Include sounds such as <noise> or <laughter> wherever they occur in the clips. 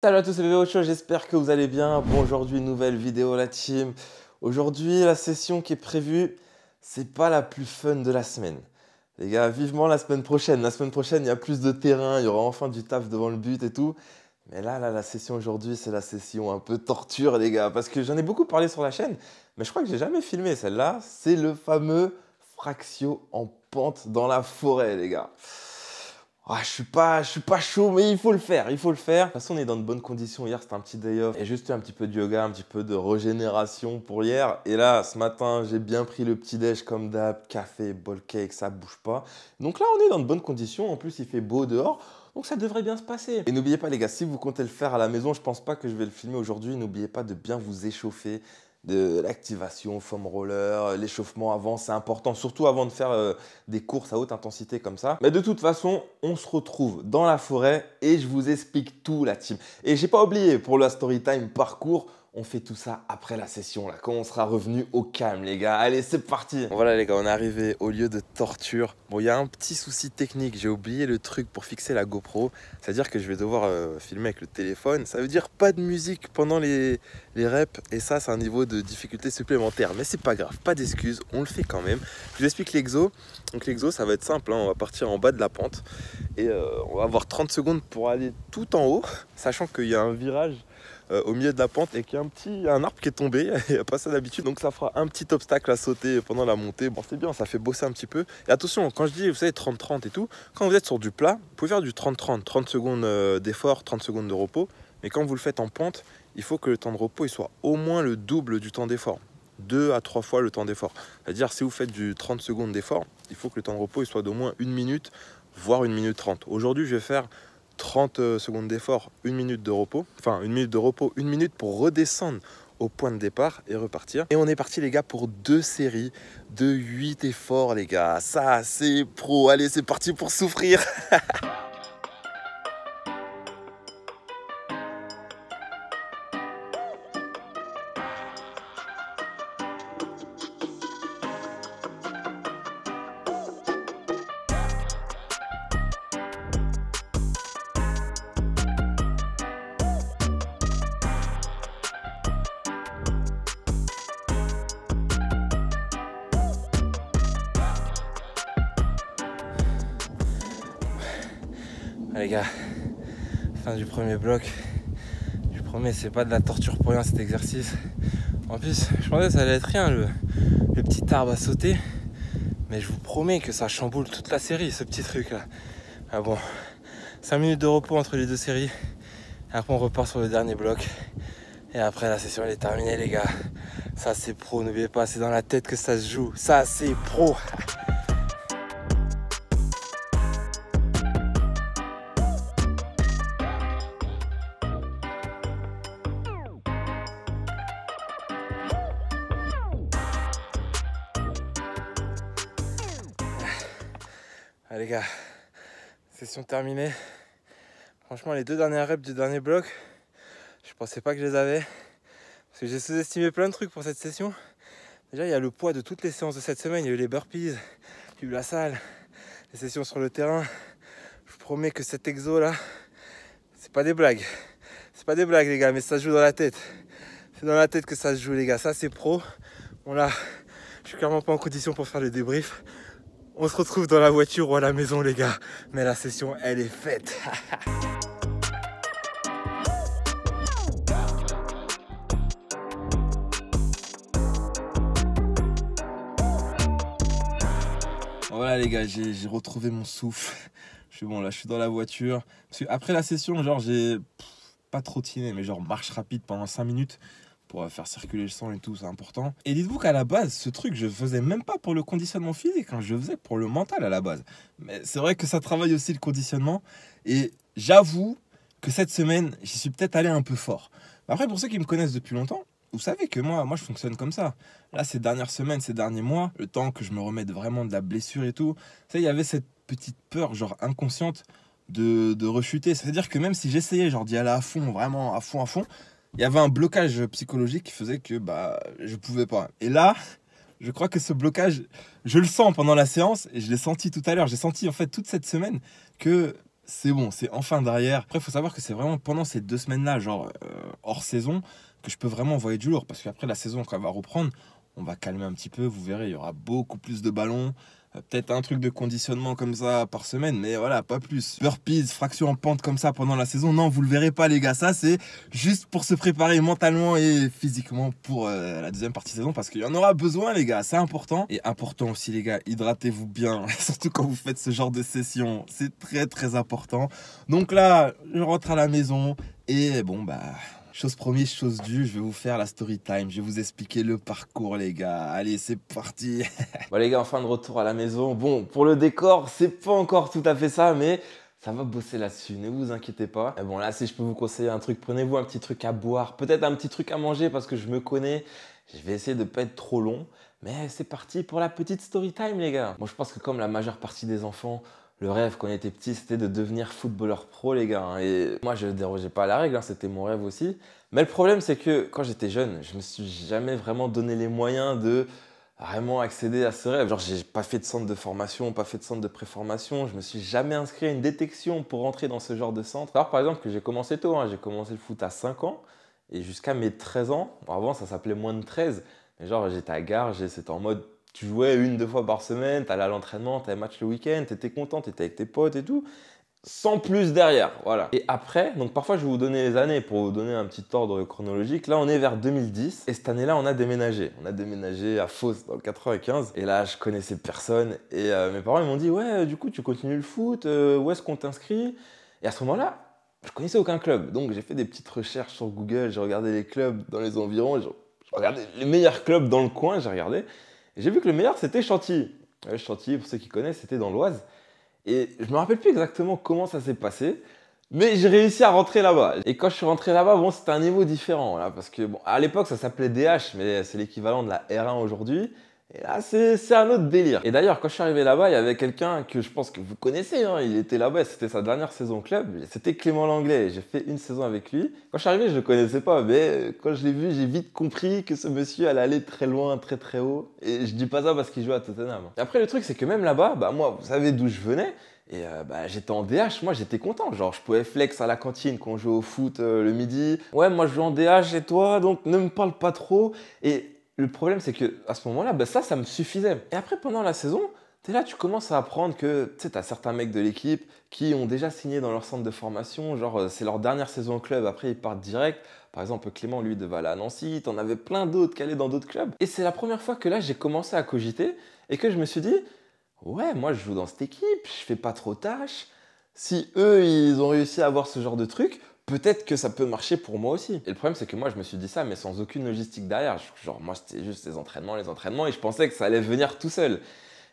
Salut à tous, c'est au Show, j'espère que vous allez bien. Bon, aujourd'hui, nouvelle vidéo, la team. Aujourd'hui, la session qui est prévue, c'est pas la plus fun de la semaine. Les gars, vivement la semaine prochaine. La semaine prochaine, il y a plus de terrain, il y aura enfin du taf devant le but et tout. Mais là, là la session aujourd'hui, c'est la session un peu torture, les gars, parce que j'en ai beaucoup parlé sur la chaîne, mais je crois que j'ai jamais filmé celle-là. C'est le fameux fractio en pente dans la forêt, les gars. Ah, je suis pas, je suis pas chaud, mais il faut le faire, il faut le faire. De toute façon, on est dans de bonnes conditions. Hier, c'était un petit day off. Et juste un petit peu de yoga, un petit peu de régénération pour hier. Et là, ce matin, j'ai bien pris le petit déj comme d'hab, café, bol cake, ça bouge pas. Donc là, on est dans de bonnes conditions. En plus, il fait beau dehors. Donc ça devrait bien se passer. Et n'oubliez pas les gars, si vous comptez le faire à la maison, je pense pas que je vais le filmer aujourd'hui. N'oubliez pas de bien vous échauffer, de l'activation, foam roller, euh, l'échauffement avant, c'est important, surtout avant de faire euh, des courses à haute intensité comme ça. Mais de toute façon, on se retrouve dans la forêt et je vous explique tout la team. Et j'ai pas oublié pour la story time parcours, on fait tout ça après la session, là, quand on sera revenu au calme, les gars. Allez, c'est parti Voilà, les gars, on est arrivé au lieu de torture. Bon, il y a un petit souci technique. J'ai oublié le truc pour fixer la GoPro. C'est-à-dire que je vais devoir euh, filmer avec le téléphone. Ça veut dire pas de musique pendant les, reps. Et ça, c'est un niveau de difficulté supplémentaire. Mais c'est pas grave, pas d'excuses. On le fait quand même. Je vous explique l'exo. Donc, l'exo, ça va être simple. Hein. On va partir en bas de la pente. Et euh, on va avoir 30 secondes pour aller tout en haut. Sachant qu'il y a un virage euh, au milieu de la pente et qu'il y a un petit un arbre qui est tombé, <laughs> il n'y a pas ça d'habitude, donc ça fera un petit obstacle à sauter pendant la montée. Bon, c'est bien, ça fait bosser un petit peu. Et attention, quand je dis, vous savez, 30-30 et tout, quand vous êtes sur du plat, vous pouvez faire du 30-30, 30 secondes euh, d'effort, 30 secondes de repos, mais quand vous le faites en pente, il faut que le temps de repos il soit au moins le double du temps d'effort. deux à trois fois le temps d'effort. C'est-à-dire si vous faites du 30 secondes d'effort, il faut que le temps de repos il soit d'au moins une minute, voire une minute 30. Aujourd'hui, je vais faire 30 euh, secondes d'effort, une minute de repos, enfin une minute de repos, une minute pour redescendre au point de départ et repartir. Et on est parti les gars pour deux séries de 8 efforts les gars. Ça c'est pro, allez c'est parti pour souffrir <laughs> premier bloc. Je promets, c'est pas de la torture pour rien cet exercice. En plus, je pensais que ça allait être rien, le, petit arbre à sauter. Mais je vous promets que ça chamboule toute la série, ce petit truc là. Ah bon, 5 minutes de repos entre les deux séries. Après, on repart sur le dernier bloc. Et après, la session elle est terminée, les gars. Ça, c'est pro, n'oubliez pas, c'est dans la tête que ça se joue. Ça, c'est pro. <laughs> Session terminée. Franchement, les deux dernières reps du dernier bloc, je pensais pas que je les avais. Parce que j'ai sous-estimé plein de trucs pour cette session. Déjà, il y a le poids de toutes les séances de cette semaine. Il y a eu les burpees, puis la salle, les sessions sur le terrain. Je vous promets que cet exo là, c'est pas des blagues. C'est pas des blagues, les gars, mais ça se joue dans la tête. C'est dans la tête que ça se joue, les gars. Ça, c'est pro. Bon, là, je suis clairement pas en condition pour faire le débrief. On se retrouve dans la voiture ou à la maison les gars. Mais la session elle est faite. <laughs> voilà les gars, j'ai retrouvé mon souffle. Je suis bon là, je suis dans la voiture. après la session, genre j'ai pas trottiné, mais genre marche rapide pendant 5 minutes pour faire circuler le sang et tout, c'est important. Et dites-vous qu'à la base, ce truc, je faisais même pas pour le conditionnement physique, hein, je faisais pour le mental à la base. Mais c'est vrai que ça travaille aussi le conditionnement. Et j'avoue que cette semaine, j'y suis peut-être allé un peu fort. Après, pour ceux qui me connaissent depuis longtemps, vous savez que moi, moi, je fonctionne comme ça. Là, ces dernières semaines, ces derniers mois, le temps que je me remette vraiment de la blessure et tout, ça, il y avait cette petite peur, genre inconsciente, de, de rechuter. C'est-à-dire que même si j'essayais, genre d'y aller à fond, vraiment à fond, à fond, il y avait un blocage psychologique qui faisait que bah, je pouvais pas. Et là, <laughs> je crois que ce blocage, je le sens pendant la séance et je l'ai senti tout à l'heure. J'ai senti en fait toute cette semaine que c'est bon, c'est enfin derrière. Après, il faut savoir que c'est vraiment pendant ces deux semaines-là, genre euh, hors saison, que je peux vraiment envoyer du lourd. Parce qu'après la saison, quand elle va reprendre, on va calmer un petit peu. Vous verrez, il y aura beaucoup plus de ballons. Euh, peut-être un truc de conditionnement comme ça par semaine, mais voilà, pas plus. Burpees, fraction en pente comme ça pendant la saison, non, vous le verrez pas les gars, ça c'est juste pour se préparer mentalement et physiquement pour euh, la deuxième partie de saison parce qu'il y en aura besoin les gars, c'est important. Et important aussi les gars, hydratez-vous bien, <laughs> surtout quand vous faites ce genre de session, c'est très très important. Donc là, je rentre à la maison et bon bah Chose promise, chose due, je vais vous faire la story time. Je vais vous expliquer le parcours, les gars. Allez, c'est parti. bon, <laughs> les gars, enfin de retour à la maison. Bon, pour le décor, c'est pas encore tout à fait ça, mais ça va bosser là-dessus, ne vous inquiétez pas. Et bon là, si je peux vous conseiller un truc, prenez-vous un petit truc à boire, peut-être un petit truc à manger parce que je me connais. Je vais essayer de pas être trop long, mais c'est parti pour la petite story time les gars. Moi bon, je pense que comme la majeure partie des enfants, le rêve quand on était petit, c'était de devenir footballeur pro, les gars. Hein. Et moi, je ne dérogeais pas à la règle, hein, c'était mon rêve aussi. Mais le problème, c'est que quand j'étais jeune, je me suis jamais vraiment donné les moyens de vraiment accéder à ce rêve. Genre, j'ai pas fait de centre de formation, pas fait de centre de préformation, je me suis jamais inscrit à une détection pour entrer dans ce genre de centre. Alors, par exemple, que j'ai commencé tôt, hein, j'ai commencé le foot à 5 ans et jusqu'à mes 13 ans. avant, ça s'appelait moins de 13. Mais genre, j'étais à gare, c'était en mode tu jouais une, deux fois par semaine, t'allais à l'entraînement, t'avais match le week-end, t'étais content, t'étais avec tes potes et tout sans plus derrière. Voilà. Et après, donc parfois je vais vous donner les années pour vous donner un petit ordre chronologique. Là, on est vers 2010 et cette année-là, on a déménagé. On a déménagé à Fos dans le 95 et là, je connaissais personne et euh, mes parents ils m'ont dit "Ouais, du coup, tu continues le foot, euh, où est-ce qu'on t'inscrit Et à ce moment-là, je connaissais aucun club. Donc j'ai fait des petites recherches sur Google, j'ai regardé les clubs dans les environs, j'ai regardé les meilleurs clubs dans le coin, j'ai regardé j'ai vu que le meilleur, c'était Chantilly. Euh, Chantilly, pour ceux qui connaissent, c'était dans l'Oise. Et je me rappelle plus exactement comment ça s'est passé, mais j'ai réussi à rentrer là-bas. Et quand je suis rentré là-bas, bon, c'était un niveau différent, parce que à l'époque, ça s'appelait DH, mais c'est l'équivalent de la R1 aujourd'hui. Et là, c'est un autre délire. Et d'ailleurs, quand je suis arrivé là-bas, il y avait quelqu'un que je pense que vous connaissez. Hein. il était là-bas, c'était sa dernière saison club. C'était Clément Langlais. J'ai fait une saison avec lui. Quand je suis arrivé, je ne le connaissais pas, mais euh, quand je l'ai vu, j'ai vite compris que ce monsieur allait aller très loin, très très haut. Et je dis pas ça parce qu'il joue à Tottenham. Hein. après, le truc, c'est que même là-bas, bah, moi, vous savez d'où je venais. Et euh, bah, j'étais en DH, moi j'étais content. Genre, je pouvais flex à la cantine quand on jouait au foot euh, le midi. Ouais, moi je joue en DH et toi, donc ne me parle pas trop. Et le problème, c'est que à ce moment-là, bah, ça, ça me suffisait. Et après, pendant la saison, tu là, tu commences à apprendre que tu as certains mecs de l'équipe qui ont déjà signé dans leur centre de formation, genre euh, c'est leur dernière saison au club, après ils partent direct. Par exemple, Clément, lui, de aller à Nancy, t'en avais plein d'autres qui allaient dans d'autres clubs. Et c'est la première fois que là, j'ai commencé à cogiter et que je me suis dit, ouais, moi, je joue dans cette équipe, je fais pas trop tâche. Si eux, ils ont réussi à avoir ce genre de truc, peut-être que ça peut marcher pour moi aussi. Et le problème, c'est que moi, je me suis dit ça, mais sans aucune logistique derrière. Genre, moi, c'était juste les entraînements, les entraînements, et je pensais que ça allait venir tout seul.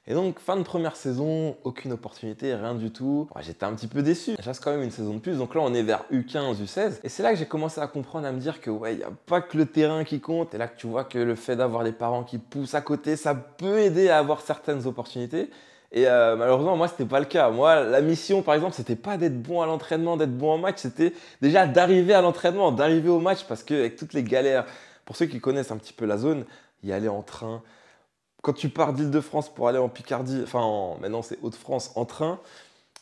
Et donc, fin de première saison, aucune opportunité, rien du tout. J'étais un petit peu déçu. J'ai quand même une saison de plus. Donc là, on est vers U15, U16. Et c'est là que j'ai commencé à comprendre, à me dire que, ouais, il n'y a pas que le terrain qui compte. Et là que tu vois que le fait d'avoir des parents qui poussent à côté, ça peut aider à avoir certaines opportunités. Et euh, malheureusement, moi, n'était pas le cas. Moi, la mission, par exemple, c'était pas d'être bon à l'entraînement, d'être bon en match, c'était déjà d'arriver à l'entraînement, d'arriver au match, parce qu'avec toutes les galères, pour ceux qui connaissent un petit peu la zone, y aller en train. Quand tu pars d'Île-de-France pour aller en Picardie, enfin, maintenant c'est de france en train,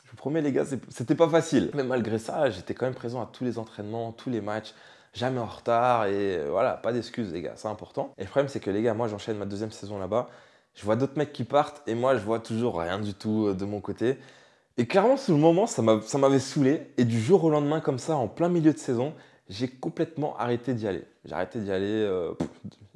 je vous promets, les gars, c'était pas facile. Mais malgré ça, j'étais quand même présent à tous les entraînements, tous les matchs jamais en retard et euh, voilà, pas d'excuses les gars, c'est important. Et le problème c'est que les gars, moi j'enchaîne ma deuxième saison là-bas je vois d'autres mecs qui partent et moi je vois toujours rien du tout euh, de mon côté. Et clairement, sous le moment, ça m'avait saoulé. Et du jour au lendemain, comme ça, en plein milieu de saison, j'ai complètement arrêté d'y aller. J'ai arrêté d'y aller. Euh,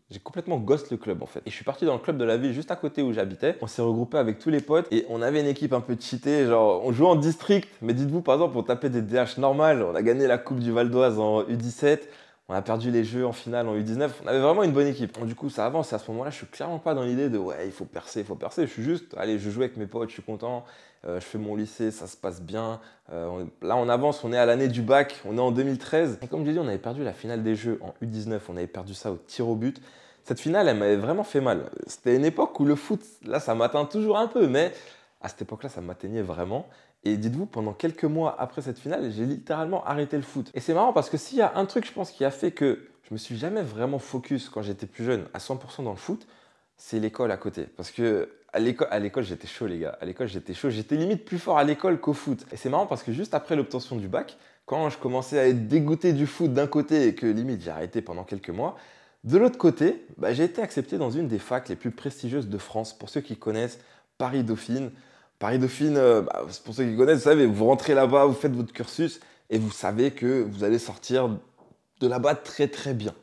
j'ai complètement ghost le club en fait. Et je suis parti dans le club de la ville juste à côté où j'habitais. On s'est regroupé avec tous les potes et on avait une équipe un peu cheatée. Genre, on jouait en district. Mais dites-vous, par exemple, pour taper des DH normales. On a gagné la Coupe du Val d'Oise en U17. On a perdu les jeux en finale en U19. On avait vraiment une bonne équipe. Du coup, ça avance. Et à ce moment-là, je suis clairement pas dans l'idée de ouais, il faut percer, il faut percer. Je suis juste, allez, je joue avec mes potes, je suis content. Euh, je fais mon lycée, ça se passe bien. Euh, là, on avance, on est à l'année du bac, on est en 2013. Et comme je l'ai dit, on avait perdu la finale des jeux en U19. On avait perdu ça au tir au but. Cette finale, elle m'avait vraiment fait mal. C'était une époque où le foot, là, ça m'atteint toujours un peu, mais à cette époque-là, ça m'atteignait vraiment. Et dites-vous, pendant quelques mois après cette finale, j'ai littéralement arrêté le foot. Et c'est marrant parce que s'il y a un truc, je pense, qui a fait que je me suis jamais vraiment focus quand j'étais plus jeune à 100% dans le foot, c'est l'école à côté. Parce que à l'école, j'étais chaud, les gars. À l'école, j'étais chaud. J'étais limite plus fort à l'école qu'au foot. Et c'est marrant parce que juste après l'obtention du bac, quand je commençais à être dégoûté du foot d'un côté et que limite j'ai arrêté pendant quelques mois, de l'autre côté, bah, j'ai été accepté dans une des facs les plus prestigieuses de France. Pour ceux qui connaissent Paris Dauphine, Paris-Dauphine, euh, bah, pour ceux qui connaissent, vous savez, vous rentrez là-bas, vous faites votre cursus et vous savez que vous allez sortir de là-bas très très bien.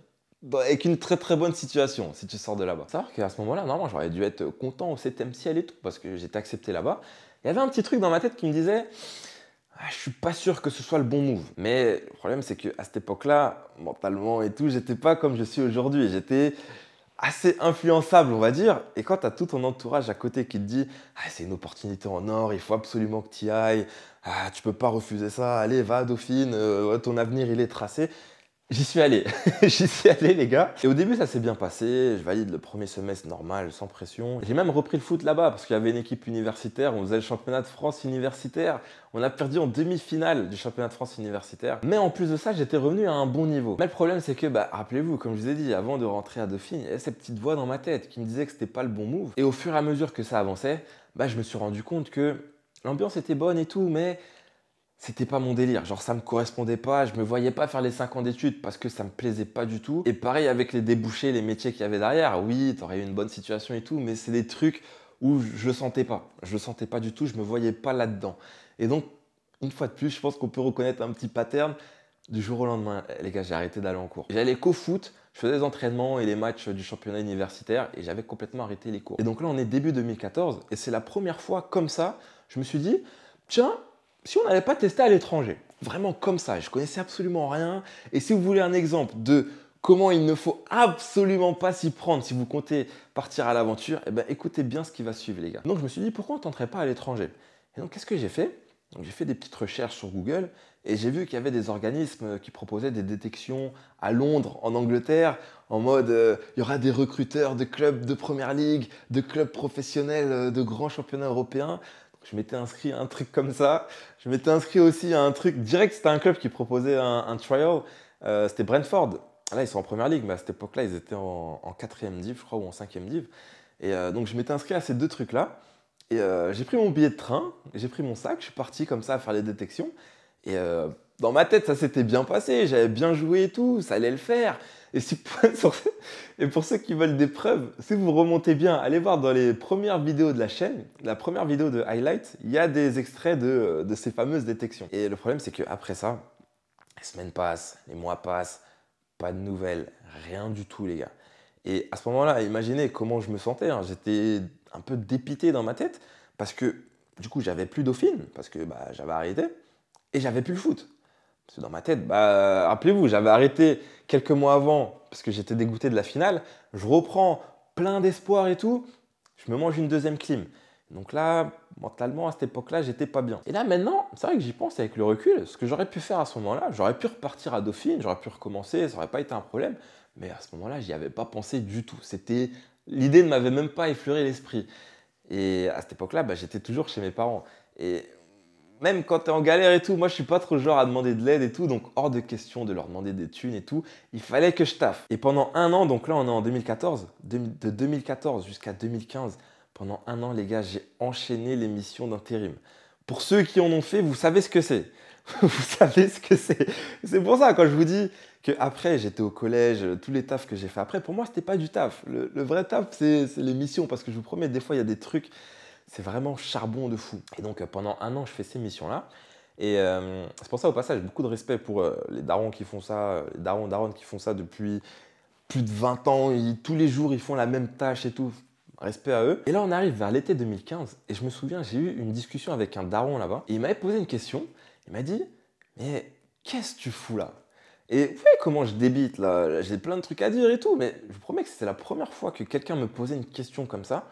Avec une très très bonne situation si tu sors de là-bas. Savoir qu'à ce moment-là, normalement, j'aurais dû être content au 7ème ciel et tout parce que j'étais accepté là-bas. Il y avait un petit truc dans ma tête qui me disait je ah, je suis pas sûr que ce soit le bon move. Mais le problème, c'est qu'à cette époque-là, mentalement et tout, j'étais pas comme je suis aujourd'hui. J'étais assez influençable, on va dire. Et quand tu as tout ton entourage à côté qui te dit ah, c'est une opportunité en or, il faut absolument que tu y ailles, ah, tu peux pas refuser ça, allez, va Dauphine, euh, ton avenir il est tracé. J'y suis allé, <laughs> j'y suis allé les gars. Et au début ça s'est bien passé, je valide le premier semestre normal, sans pression. J'ai même repris le foot là-bas parce qu'il y avait une équipe universitaire, on faisait le championnat de France universitaire. On a perdu en demi-finale du championnat de France universitaire. Mais en plus de ça, j'étais revenu à un bon niveau. Mais le problème c'est que, bah, rappelez-vous, comme je vous ai dit, avant de rentrer à Dauphine, il y avait cette petite voix dans ma tête qui me disait que c'était pas le bon move. Et au fur et à mesure que ça avançait, bah, je me suis rendu compte que l'ambiance était bonne et tout, mais c'était pas mon délire. Genre, ça me correspondait pas. Je me voyais pas faire les 5 ans d'études parce que ça me plaisait pas du tout. Et pareil avec les débouchés, les métiers qu'il y avait derrière. Oui, t'aurais eu une bonne situation et tout, mais c'est des trucs où je le sentais pas. Je le sentais pas du tout. Je me voyais pas là-dedans. Et donc, une fois de plus, je pense qu'on peut reconnaître un petit pattern. Du jour au lendemain, eh, les gars, j'ai arrêté d'aller en cours. J'allais qu'au foot, je faisais les entraînements et les matchs du championnat universitaire et j'avais complètement arrêté les cours. Et donc là, on est début 2014 et c'est la première fois comme ça, je me suis dit, tiens, si on n'allait pas tester à l'étranger, vraiment comme ça, je connaissais absolument rien. Et si vous voulez un exemple de comment il ne faut absolument pas s'y prendre si vous comptez partir à l'aventure, eh ben, écoutez bien ce qui va suivre les gars. Donc je me suis dit pourquoi on ne tenterait pas à l'étranger Et donc qu'est-ce que j'ai fait J'ai fait des petites recherches sur Google et j'ai vu qu'il y avait des organismes qui proposaient des détections à Londres, en Angleterre, en mode euh, il y aura des recruteurs de clubs de première ligue, de clubs professionnels euh, de grands championnats européens je m'étais inscrit à un truc comme ça. Je m'étais inscrit aussi à un truc direct. C'était un club qui proposait un, trial. Euh, c'était Brentford. Là, ils sont en première ligue, mais à cette époque-là, ils étaient en, quatrième div, je crois, ou en cinquième div. Et euh, donc, je m'étais inscrit à ces deux trucs-là. Et euh, j'ai pris mon billet de train, j'ai pris mon sac, je suis parti comme ça à faire les détections. Et dans ma tête, ça s'était bien passé, j'avais bien joué et tout, ça allait le faire. Et, <laughs> et pour ceux qui veulent des preuves, si vous remontez bien, allez voir dans les premières vidéos de la chaîne, la première vidéo de Highlight, il y a des extraits de, ces fameuses détections. Et le problème, c'est qu'après ça, les semaines passent, les mois passent, pas de nouvelles, rien du tout, les gars. Et à ce moment-là, imaginez comment je me sentais. Hein. J'étais un peu dépité dans ma tête parce que du coup, j'avais plus Dauphine parce que bah, j'avais arrêté et j'avais plus le foot. C'est dans ma tête. Bah, rappelez-vous, j'avais arrêté quelques mois avant parce que j'étais dégoûté de la finale. Je reprends plein d'espoir et tout. Je me mange une deuxième clim. Donc là, mentalement, à cette époque-là, j'étais pas bien. Et là, maintenant, c'est vrai que j'y pense avec le recul. Ce que j'aurais pu faire à ce moment-là, j'aurais pu repartir à Dauphine, j'aurais pu recommencer, ça aurait pas été un problème. Mais à ce moment-là, j'y avais pas pensé du tout. C'était L'idée ne m'avait même pas effleuré l'esprit. Et à cette époque-là, bah, j'étais toujours chez mes parents. Et même quand t'es en galère et tout, moi je suis pas trop genre à demander de l'aide et tout, donc hors de question de leur demander des thunes et tout, il fallait que je taffe. Et pendant un an, donc là on est en 2014, de 2014 jusqu'à 2015, pendant un an les gars, j'ai enchaîné les missions d'intérim. Pour ceux qui en ont fait, vous savez ce que c'est. <laughs> vous savez ce que c'est. C'est pour ça quand je vous dis que après j'étais au collège, tous les tafs que j'ai fait après, pour moi c'était pas du taf. Le, le vrai taf c'est les missions parce que je vous promets, des fois il y a des trucs c'est vraiment charbon de fou. Et donc euh, pendant un an, je fais ces missions-là. Et euh, c'est pour ça, au passage, beaucoup de respect pour euh, les darons qui font ça, les darons, darons qui font ça depuis plus de 20 ans. tous les jours, ils font la même tâche et tout. Respect à eux. Et là, on arrive vers l'été 2015. Et je me souviens, j'ai eu une discussion avec un daron là-bas. il m'avait posé une question. Il m'a dit Mais qu'est-ce que tu fous là et vous voyez comment je débite là, j'ai plein de trucs à dire et tout, mais je vous promets que c'était la première fois que quelqu'un me posait une question comme ça.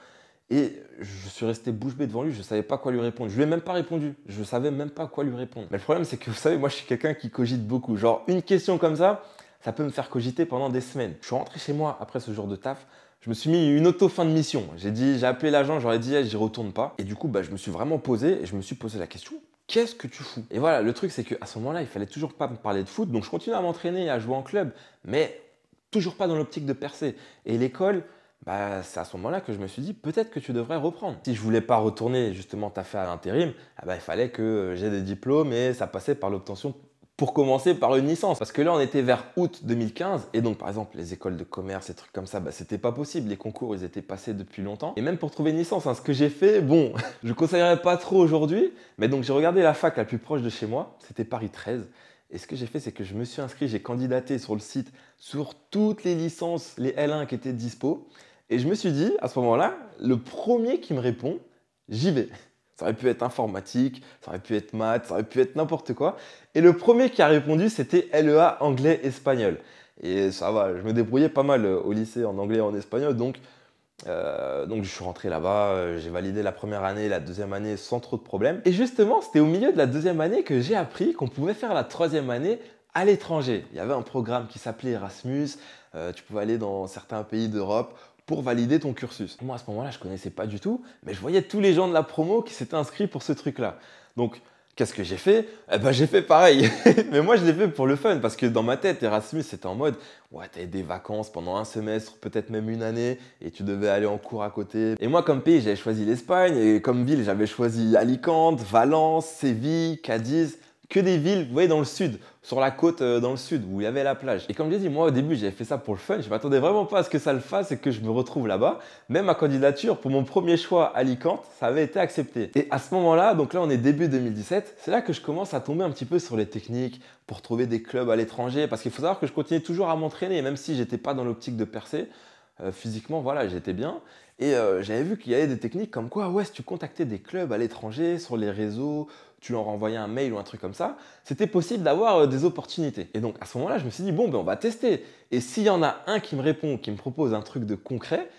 Et je suis resté bouche bée devant lui, je ne savais pas quoi lui répondre. Je lui ai même pas répondu, je ne savais même pas quoi lui répondre. Mais le problème, c'est que vous savez, moi je suis quelqu'un qui cogite beaucoup. Genre, une question comme ça, ça peut me faire cogiter pendant des semaines. Je suis rentré chez moi après ce jour de taf, je me suis mis une auto-fin de mission. J'ai dit, j'ai appelé l'agent, j'aurais dit, je j'y retourne pas. Et du coup, bah, je me suis vraiment posé et je me suis posé la question, qu'est-ce que tu fous Et voilà, le truc, c'est qu'à ce moment-là, il fallait toujours pas me parler de foot, donc je continue à m'entraîner, à jouer en club, mais toujours pas dans l'optique de percer. Et l'école, bah, c'est à ce moment-là que je me suis dit peut-être que tu devrais reprendre. Si je voulais pas retourner justement ta affaire à l'intérim, ah bah, il fallait que euh, j'ai des diplômes et ça passait par l'obtention pour commencer par une licence. Parce que là, on était vers août 2015, et donc par exemple, les écoles de commerce, et trucs comme ça, bah, c'était pas possible. Les concours, ils étaient passés depuis longtemps. Et même pour trouver une licence, hein, ce que j'ai fait, bon, <laughs> je conseillerais pas trop aujourd'hui, mais donc j'ai regardé la fac la plus proche de chez moi, c'était Paris 13. Et ce que j'ai fait, c'est que je me suis inscrit, j'ai candidaté sur le site sur toutes les licences, les L1 qui étaient dispo. Et je me suis dit, à ce moment-là, le premier qui me répond, j'y vais. Ça aurait pu être informatique, ça aurait pu être maths, ça aurait pu être n'importe quoi. Et le premier qui a répondu, c'était LEA anglais-espagnol. Et ça va, je me débrouillais pas mal euh, au lycée en anglais et en espagnol, donc, euh, donc je suis rentré là-bas, euh, j'ai validé la première année, la deuxième année sans trop de problèmes. Et justement, c'était au milieu de la deuxième année que j'ai appris qu'on pouvait faire la troisième année à l'étranger. Il y avait un programme qui s'appelait Erasmus, tu pouvais aller dans certains pays d'Europe pour valider ton cursus. Moi, à ce moment-là, je connaissais pas du tout, mais je voyais tous les gens de la promo qui s'étaient inscrits pour ce truc-là. Donc, qu'est-ce que j'ai fait eh ben, j'ai fait pareil. <laughs> mais moi, je l'ai fait pour le fun, parce que dans ma tête, Erasmus, c'était en mode, ouais, t'as des vacances pendant un semestre, peut-être même une année, et tu devais aller en cours à côté. Et moi, comme pays, j'avais choisi l'Espagne, et comme ville, j'avais choisi Alicante, Valence, Séville, Cadiz que des villes, vous voyez, dans le sud, sur la côte euh, dans le sud, où il y avait la plage. Et comme je l'ai dit, moi au début, j'avais fait ça pour le fun, je m'attendais vraiment pas à ce que ça le fasse et que je me retrouve là-bas. Même ma candidature pour mon premier choix à Alicante, ça avait été accepté. Et à ce moment-là, donc là on est début 2017, c'est là que je commence à tomber un petit peu sur les techniques pour trouver des clubs à l'étranger, parce qu'il faut savoir que je continuais toujours à m'entraîner, même si j'étais pas dans l'optique de percer. Euh, physiquement, voilà, j'étais bien. Et euh, j'avais vu qu'il y avait des techniques comme quoi, ouais, si tu contactais des clubs à l'étranger, sur les réseaux, tu leur envoyais un mail ou un truc comme ça, c'était possible d'avoir euh, des opportunités. Et donc à ce moment-là, je me suis dit, bon, ben on va tester. Et s'il y en a un qui me répond, qui me propose un truc de concret,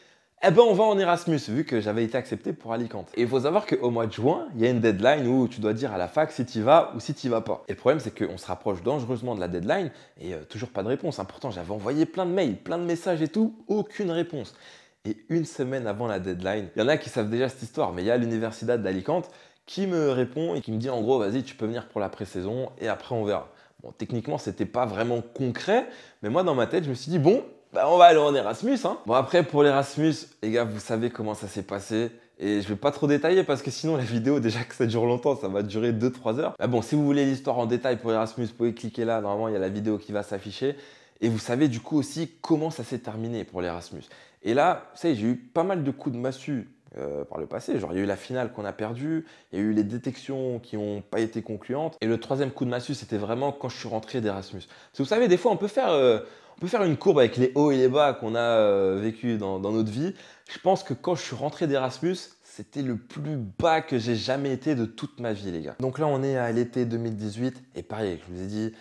eh ben on va en Erasmus, vu que j'avais été accepté pour Alicante. Et il faut savoir qu'au mois de juin, il y a une deadline où tu dois dire à la fac si tu vas ou si tu vas pas. Et le problème, c'est qu'on se rapproche dangereusement de la deadline et euh, toujours pas de réponse. Hein. Pourtant, j'avais envoyé plein de mails, plein de messages et tout, aucune réponse. Et une semaine avant la deadline, il y en a qui savent déjà cette histoire, mais il y a l'université d'Alicante qui me répond et qui me dit en gros vas-y tu peux venir pour la pré-saison et après on verra. Bon techniquement c'était pas vraiment concret, mais moi dans ma tête je me suis dit bon bah on va aller en Erasmus. Hein. Bon après pour l'Erasmus, les gars vous savez comment ça s'est passé. Et je vais pas trop détailler parce que sinon la vidéo déjà que ça dure longtemps, ça va durer 2-3 heures. bon si vous voulez l'histoire en détail pour Erasmus, vous pouvez cliquer là, normalement il y a la vidéo qui va s'afficher. Et vous savez du coup aussi comment ça s'est terminé pour l'Erasmus. Et là, vous savez, j'ai eu pas mal de coups de massue euh, par le passé. Genre, il y a eu la finale qu'on a perdue, il y a eu les détections qui n'ont pas été concluantes. Et le troisième coup de massue, c'était vraiment quand je suis rentré d'Erasmus. Parce vous savez, des fois, on peut faire, euh, on peut faire une courbe avec les hauts et les bas qu'on a euh, vécu dans, notre vie. Je pense que quand je suis rentré d'Erasmus, c'était le plus bas que j'ai jamais été de toute ma vie, les gars. Donc là, on est à l'été 2018. Et pareil, je vous ai dit,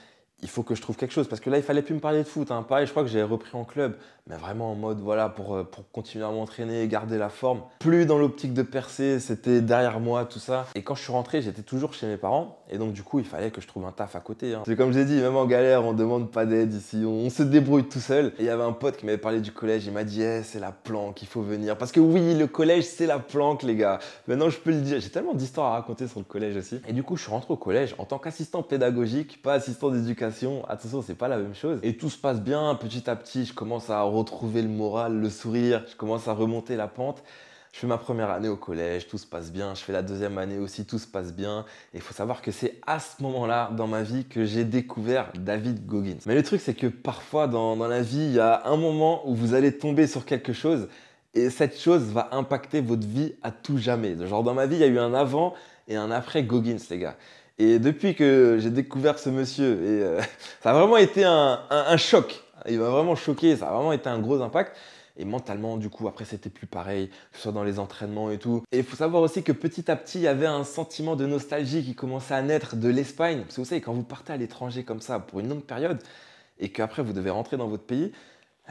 il faut que je trouve quelque chose. Parce que là, il fallait plus me parler de foot. Hein. Pareil, je crois que j'ai repris en club mais vraiment en mode voilà pour, euh, pour continuer à m'entraîner, garder la forme. Plus dans l'optique de percer, c'était derrière moi, tout ça. Et quand je suis rentré, j'étais toujours chez mes parents. Et donc du coup, il fallait que je trouve un taf à côté. Hein. C'est comme j'ai dit, même en galère, on demande pas d'aide ici, on, se débrouille tout seul. Et il y avait un pote qui m'avait parlé du collège, il m'a dit eh, c'est la planque, il faut venir. Parce que oui, le collège, c'est la planque, les gars. Maintenant, je peux le dire, j'ai tellement d'histoires à raconter sur le collège aussi. Et du coup, je suis rentré au collège en tant qu'assistant pédagogique, pas assistant d'éducation. Attention, c'est pas la même chose. Et tout se passe bien, petit à petit, je commence à retrouver le moral, le sourire, je commence à remonter la pente. Je fais ma première année au collège, tout se passe bien. Je fais la deuxième année aussi, tout se passe bien. Et il faut savoir que c'est à ce moment-là dans ma vie que j'ai découvert David Goggins. Mais le truc, c'est que parfois dans, la vie, il y a un moment où vous allez tomber sur quelque chose et cette chose va impacter votre vie à tout jamais. Genre dans ma vie, il y a eu un avant et un après Goggins, les gars. Et depuis que j'ai découvert ce monsieur, et euh, <laughs> ça a vraiment été un choc. Il m'a vraiment choqué, ça a vraiment été un gros impact. Et mentalement, du coup, après, c'était plus pareil, que ce soit dans les entraînements et tout. Et il faut savoir aussi que petit à petit, il y avait un sentiment de nostalgie qui commençait à naître de l'Espagne. Parce que vous savez, quand vous partez à l'étranger comme ça pour une longue période, et qu'après vous devez rentrer dans votre pays,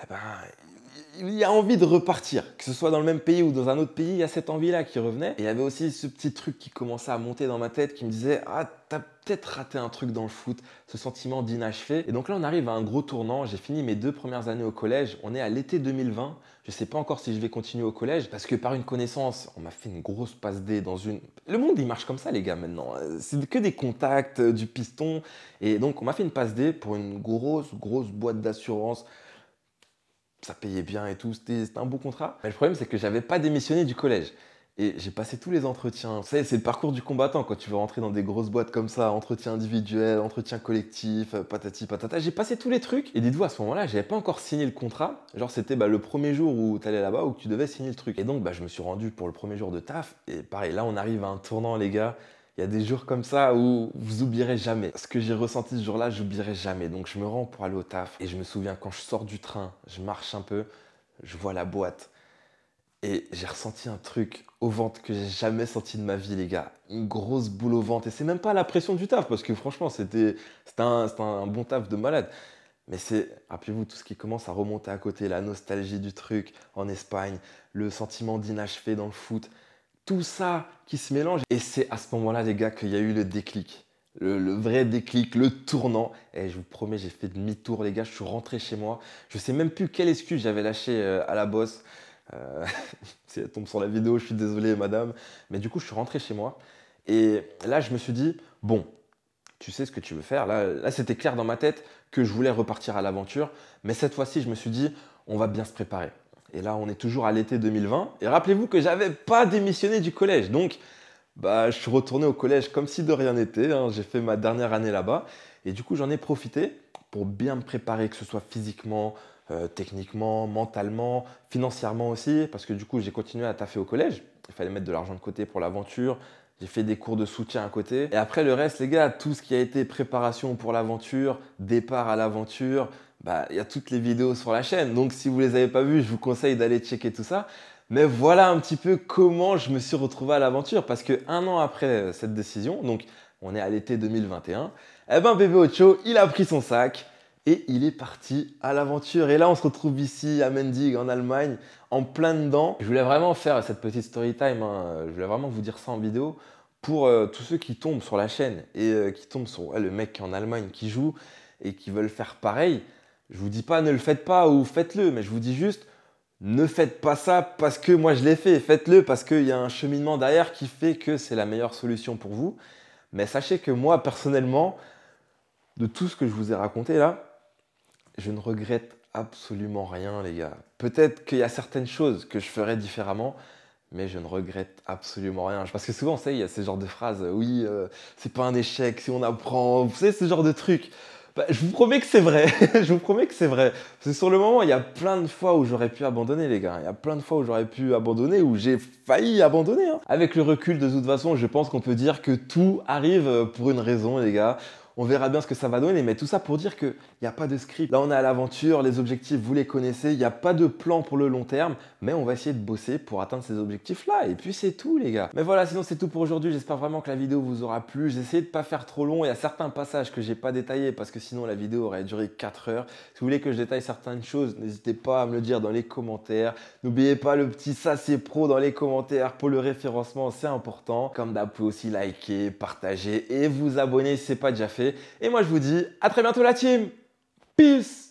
eh ben, il y a envie de repartir, que ce soit dans le même pays ou dans un autre pays, il y a cette envie-là qui revenait. Et il y avait aussi ce petit truc qui commençait à monter dans ma tête qui me disait Ah, t'as peut-être raté un truc dans le foot, ce sentiment d'inachevé. Et donc là, on arrive à un gros tournant. J'ai fini mes deux premières années au collège. On est à l'été 2020. Je sais pas encore si je vais continuer au collège parce que par une connaissance, on m'a fait une grosse passe D dans une. Le monde, il marche comme ça, les gars, maintenant. C'est que des contacts, euh, du piston. Et donc, on m'a fait une passe D pour une grosse, grosse boîte d'assurance ça payait bien et tout, c'était un beau contrat. Mais le problème, c'est que j'avais pas démissionné du collège. Et j'ai passé tous les entretiens. Vous savez, c'est le parcours du combattant quand tu veux rentrer dans des grosses boîtes comme ça, entretien individuel, entretien collectif, euh, patati patata. J'ai passé tous les trucs. Et dites-vous, à ce moment-là, je j'avais pas encore signé le contrat. Genre, c'était bah, le premier jour où tu allais là-bas où tu devais signer le truc. Et donc, bah, je me suis rendu pour le premier jour de taf. Et pareil, là, on arrive à un tournant, les gars. Il y a des jours comme ça où vous oublierez jamais. Ce que j'ai ressenti ce jour-là, j'oublierai jamais. Donc je me rends pour aller au taf et je me souviens quand je sors du train, je marche un peu, je vois la boîte et j'ai ressenti un truc au ventre que j'ai jamais senti de ma vie, les gars. Une grosse boule au ventre et c'est même pas la pression du taf parce que franchement, c'était un, un bon taf de malade. Mais c'est, rappelez-vous, tout ce qui commence à remonter à côté, la nostalgie du truc en Espagne, le sentiment d'inachevé dans le foot tout ça qui se mélange. Et c'est à ce moment-là, les gars, qu'il y a eu le déclic. Le, vrai déclic, le tournant. Et je vous promets, j'ai fait demi-tour, les gars. Je suis rentré chez moi. Je sais même plus quelle excuse j'avais lâché euh, à la bosse. Euh, <laughs> si elle tombe sur la vidéo, je suis désolé, madame. Mais du coup, je suis rentré chez moi. Et là, je me suis dit, bon, tu sais ce que tu veux faire. là c'était clair dans ma tête que je voulais repartir à l'aventure. Mais cette fois-ci, je me suis dit, on va bien se préparer. Et là, on est toujours à l'été 2020. Et rappelez-vous que j'avais pas démissionné du collège. Donc, bah, je suis retourné au collège comme si de rien n'était. Hein. J'ai fait ma dernière année là-bas. Et du coup, j'en ai profité pour bien me préparer, que ce soit physiquement, euh, techniquement, mentalement, financièrement aussi. Parce que du coup, j'ai continué à taffer au collège. Il fallait mettre de l'argent de côté pour l'aventure. J'ai fait des cours de soutien à côté. Et après, le reste, les gars, tout ce qui a été préparation pour l'aventure, départ à l'aventure, bah, il y a toutes les vidéos sur la chaîne. Donc si vous ne les avez pas vues, je vous conseille d'aller checker tout ça. Mais voilà un petit peu comment je me suis retrouvé à l'aventure. Parce que un an après euh, cette décision, donc on est à l'été 2021, eh ben bébé Ocho, il a pris son sac et il est parti à l'aventure. Et là, on se retrouve ici à Mendig, en Allemagne, en plein dedans. Je voulais vraiment faire cette petite story time, hein. euh, je voulais vraiment vous dire ça en vidéo pour euh, tous ceux qui tombent sur la chaîne et qui tombent sur le mec en Allemagne qui joue et qui veulent faire pareil. Je vous dis pas ne le faites pas ou faites-le, mais je vous dis juste ne faites pas ça parce que moi je l'ai fait. Faites-le parce qu'il y a un cheminement derrière qui fait que c'est la meilleure solution pour vous. Mais sachez que moi, personnellement, de tout ce que je vous ai raconté là, je ne regrette absolument rien, les gars. Peut-être qu'il y a certaines choses que je ferais différemment, mais je ne regrette absolument rien. Parce que souvent, vous savez, il y a ce genre de phrases, euh, oui, euh, c'est pas un échec, si on apprend, vous savez, ce genre de trucs bah, je vous promets que c'est vrai. <laughs> je vous promets que c'est vrai. C'est sur le moment, il y a plein de fois où j'aurais pu abandonner, les gars. Il y a plein de fois où j'aurais pu abandonner, où j'ai failli abandonner. Hein. Avec le recul, de toute façon, je pense qu'on peut dire que tout arrive pour une raison, les gars. On verra bien ce que ça va donner, mais tout ça pour dire qu'il n'y a pas de script. Là, on est à l'aventure, les objectifs, vous les connaissez, il n'y a pas de plan pour le long terme, mais on va essayer de bosser pour atteindre ces objectifs-là. Et puis c'est tout, les gars. Mais voilà, sinon c'est tout pour aujourd'hui. J'espère vraiment que la vidéo vous aura plu. J'ai essayé de pas faire trop long. Il y a certains passages que j'ai pas détaillés parce que sinon la vidéo aurait duré 4 heures. Si vous voulez que je détaille certaines choses, n'hésitez pas à me le dire dans les commentaires. N'oubliez pas le petit ça c'est pro dans les commentaires pour le référencement, c'est important. Comme d'hab, vous aussi liker, partager et vous abonner si c'est pas déjà fait. Et moi, je vous dis à très bientôt la team. Peace